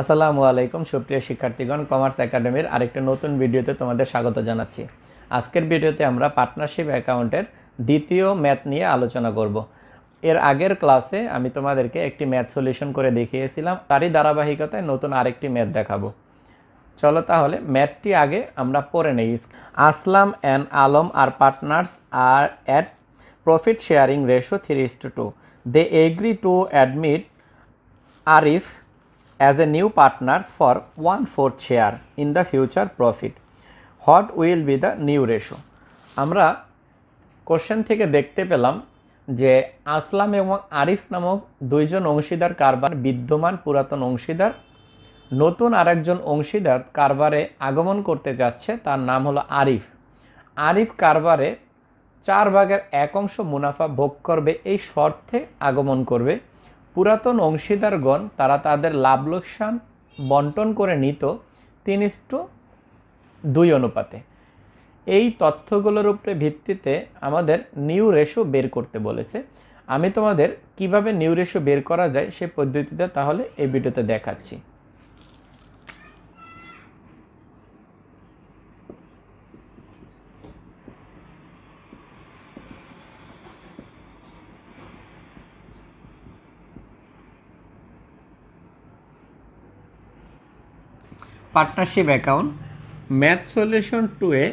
আসসালামু আলাইকুম সুপ্রিয় শিক্ষার্থীগণ কমার্স একাডেমির আরেকটা নতুন ভিডিওতে তোমাদের স্বাগত জানাচ্ছি আজকের ভিডিওতে আমরা পার্টনারশিপ অ্যাকাউন্টের দ্বিতীয় ম্যাথ নিয়ে আলোচনা করব এর আগের ক্লাসে আমি তোমাদেরকে একটি ম্যাথ সলিউশন করে দেখিয়েছিলাম তারই ধারাবাহিকতায় নতুন আরেকটি ম্যাথ দেখাবো চলো তাহলে ম্যাথটি আগে আমরা পড়ে নেই আসলাম অ্যান্ড আলম আর পার্টনার্স আর at profit sharing ratio three is to two they agree to admit Arif as a new partners for one fourth share in the future profit. What will be the new ratio? আমরা question থেকে দেখতে পেলাম যে আসলাম এবং আরিফ নামক দুইজন অংশীদার কারবার বিদ্যমান পুরাতন অংশীদার নতুন আরেকজন অংশীদার কারবারে আগমন করতে যাচ্ছে তার নাম হলো আরিফ আরিফ কারবারে চার ভাগের এক অংশ মুনাফা ভোগ করবে এই শর্তে আগমন করবে পুরাতন অংশীদারগণ তারা তাদের লাভ লোকসান বন্টন করে নিত তিন ইস্টু দুই অনুপাতে এই তথ্যগুলোর উপরে ভিত্তিতে আমাদের নিউ রেশো বের করতে বলেছে আমি তোমাদের কিভাবে নিউ রেশো বের করা যায় সে পদ্ধতিটা তাহলে এই ভিডিওতে দেখাচ্ছি partnership account math solution two A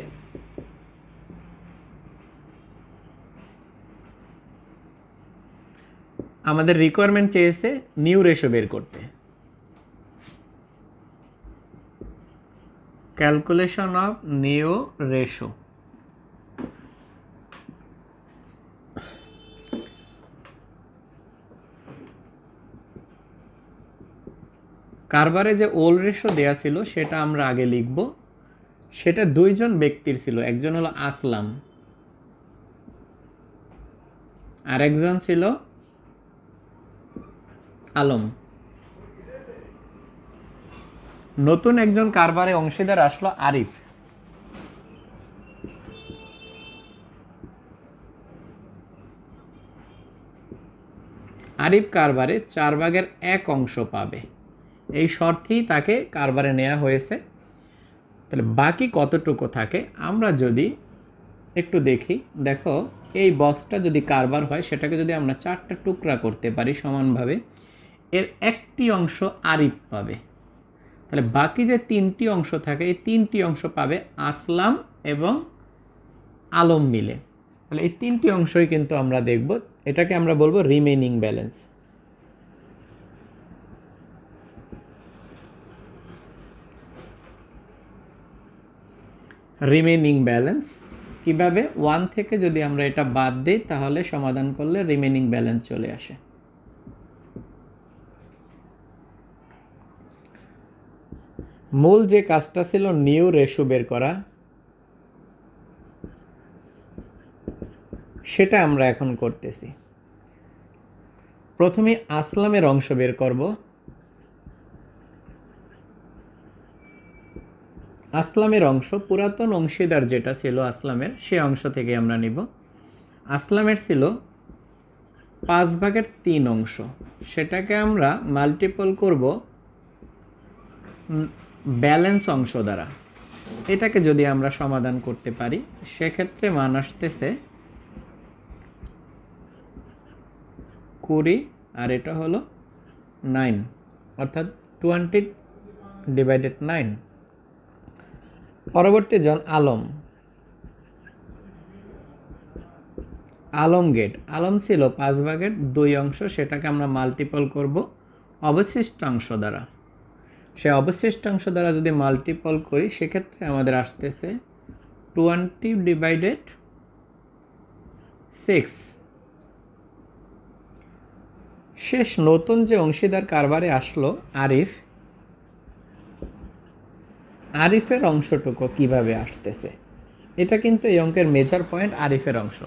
আমাদের রিকোয়ারমেন্ট চেয়েছে নিউ রেশো বের করতে ক্যালকুলেশন অফ নিউ রেশো কারবারে যে ওল রেশো দেয়া ছিল সেটা আমরা আগে লিখব সেটা দুইজন ব্যক্তির ছিল একজন হলো আসলাম আর একজন ছিল আলম নতুন একজন কারবারে অংশীদার আসলো আরিফ আরিফ কারবারে চার ভাগের এক অংশ পাবে এই শর্তেই তাকে কারবারে নেওয়া হয়েছে তাহলে বাকি কতটুকু থাকে আমরা যদি একটু দেখি দেখো এই বক্সটা যদি কারবার হয় সেটাকে যদি আমরা চারটা টুকরা করতে পারি সমানভাবে এর একটি অংশ আরিফ পাবে তাহলে বাকি যে তিনটি অংশ থাকে এই তিনটি অংশ পাবে আসলাম এবং আলম মিলে তাহলে এই তিনটি অংশই কিন্তু আমরা দেখব এটাকে আমরা বলবো রিমেনিং ব্যালেন্স রিমেনিং ব্যালেন্স কিভাবে ওয়ান থেকে যদি আমরা এটা বাদ দিই তাহলে সমাধান করলে রিমেনিং ব্যালেন্স চলে আসে মূল যে কাজটা ছিল নিউ রেশো বের করা সেটা আমরা এখন করতেছি প্রথমে আসলামের অংশ বের করবো আসলামের অংশ পুরাতন অংশীদার যেটা ছিল আসলামের সে অংশ থেকে আমরা নিব আসলামের ছিল পাঁচ ভাগের তিন অংশ সেটাকে আমরা মাল্টিপল করব ব্যালেন্স অংশ দ্বারা এটাকে যদি আমরা সমাধান করতে পারি সেক্ষেত্রে মান আসতেছে কুড়ি আর এটা হলো নাইন অর্থাৎ টোয়েন্টি ডিভাইডেড নাইন পরবর্তী জন আলম আলম গেট আলম ছিল পাঁচ ভাগের দুই অংশ সেটাকে আমরা মাল্টিপল করব অংশ দ্বারা সে অবশিষ্ট অংশ দ্বারা যদি মাল্টিপল করি সেক্ষেত্রে আমাদের আসতেছে টোয়েন্টি ডিভাইডেড সিক্স শেষ নতুন যে অংশীদার কারবারে আসলো আরিফ আরিফের অংশটুকু কিভাবে আসতেছে এটা কিন্তু এই অঙ্কের মেজর পয়েন্ট আরিফের অংশ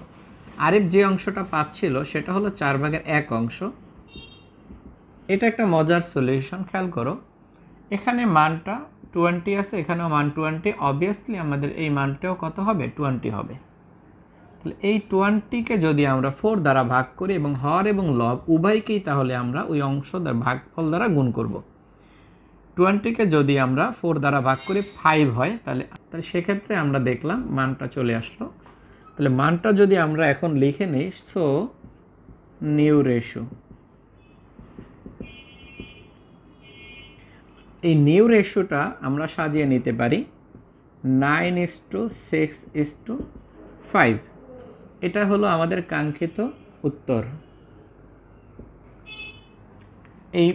আরিফ যে অংশটা পাচ্ছিল সেটা হলো চার ভাগের এক অংশ এটা একটা মজার সলিউশন খেয়াল করো এখানে মানটা টোয়েন্টি আছে এখানেও মান টোয়েন্টি অবভিয়াসলি আমাদের এই মানটাও কত হবে টোয়েন্টি হবে তাহলে এই টোয়েন্টিকে যদি আমরা ফোর দ্বারা ভাগ করি এবং হর এবং লব উভয়কেই তাহলে আমরা ওই অংশ দ্বারা ভাগফল দ্বারা গুণ করবো টোয়েন্টিকে যদি আমরা ফোর দ্বারা ভাগ করি ফাইভ হয় তাহলে তাহলে সেক্ষেত্রে আমরা দেখলাম মানটা চলে আসলো তাহলে মানটা যদি আমরা এখন লিখে নিই সো নিউ রেশো এই নিউ রেশোটা আমরা সাজিয়ে নিতে পারি nine is to six is to five এটা হলো আমাদের কাঙ্ক্ষিত উত্তর এই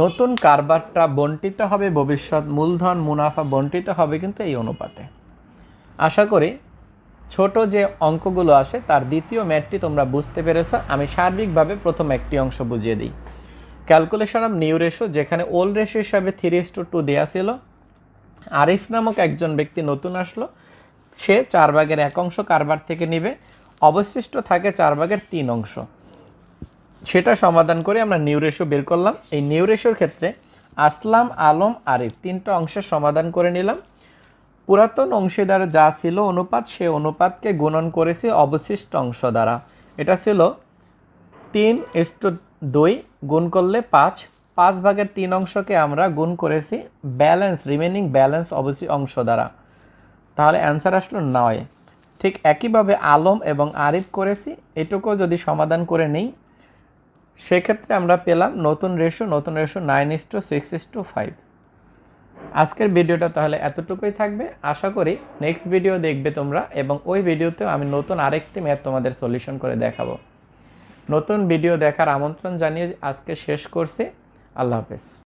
নতুন কারবারটা বন্টিত হবে ভবিষ্যৎ মূলধন মুনাফা বন্টিত হবে কিন্তু এই অনুপাতে আশা করি ছোট যে অঙ্কগুলো আসে তার দ্বিতীয় ম্যাটটি তোমরা বুঝতে পেরেছ আমি সার্বিকভাবে প্রথম একটি অংশ বুঝিয়ে দিই ক্যালকুলেশন অফ নিউ রেশো যেখানে ওল্ড রেশো হিসাবে থ্রি টু টু দেওয়া ছিল আরিফ নামক একজন ব্যক্তি নতুন আসলো সে চার ভাগের এক অংশ কারবার থেকে নিবে অবশিষ্ট থাকে চার ভাগের তিন অংশ সেটা সমাধান করে আমরা নিউ রেশো বের করলাম এই নিউ রেশোর ক্ষেত্রে আসলাম আলম আরিফ তিনটা অংশের সমাধান করে নিলাম পুরাতন অংশীদার যা ছিল অনুপাত সে অনুপাতকে গুণন করেছি অবশিষ্ট অংশ দ্বারা এটা ছিল তিন ইস্টু দুই গুণ করলে পাঁচ পাঁচ ভাগের তিন অংশকে আমরা গুণ করেছি ব্যালেন্স রিমেনিং ব্যালেন্স অবশ্যই অংশ দ্বারা তাহলে অ্যান্সার আসলো নয় ঠিক একইভাবে আলম এবং আরিফ করেছি এটুকু যদি সমাধান করে নেই সেক্ষেত্রে আমরা পেলাম নতুন রেশো নতুন ratio nine is to six is to five আজকের ভিডিওটা তাহলে এতটুকুই থাকবে আশা করি নেক্সট ভিডিও দেখবে তোমরা এবং ওই ভিডিওতেও আমি নতুন আরেকটি ম্যাথ তোমাদের সলিউশন করে দেখাবো নতুন ভিডিও দেখার আমন্ত্রণ জানিয়ে আজকে শেষ করছি আল্লাহ হাফেজ